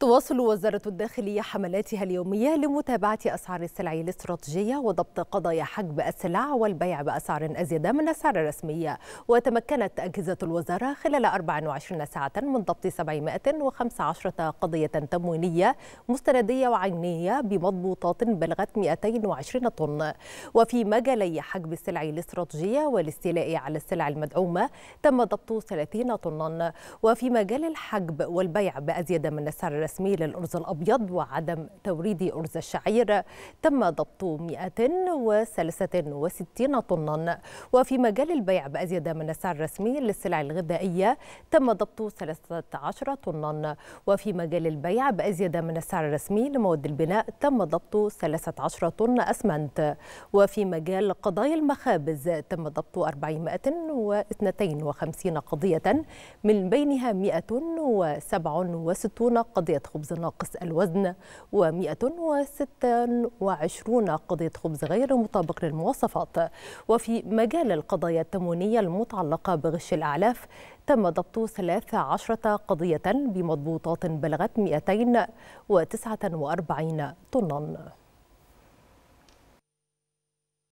تواصل وزارة الداخلية حملاتها اليومية لمتابعة أسعار السلع الاستراتيجية وضبط قضايا حجب السلع والبيع بأسعار أزيد من السعر الرسمي وتمكنت أجهزة الوزارة خلال 24 ساعة من ضبط 715 قضية تموينية مستندية وعينية بمضبوطات بلغت 220 طن وفي مجالي حجب السلع الاستراتيجية والاستيلاء على السلع المدعومة تم ضبط 30 طنا وفي مجال الحجب والبيع بأزيد من السعر الرسمي للأرز الأبيض وعدم توريد أرز الشعير تم ضبط 163 طنا وفي مجال البيع بأزيد من السعر الرسمي للسلع الغذائية تم ضبط 13 طنا وفي مجال البيع بأزيد من السعر الرسمي لمواد البناء تم ضبط 13 طن أسمنت وفي مجال قضايا المخابز تم ضبط 452 قضية من بينها 167 قضية قضية خبز ناقص الوزن و126 قضية خبز غير مطابق للمواصفات وفي مجال القضايا التموينية المتعلقة بغش الأعلاف تم ضبط 13 قضية بمضبوطات بلغت 249 طناً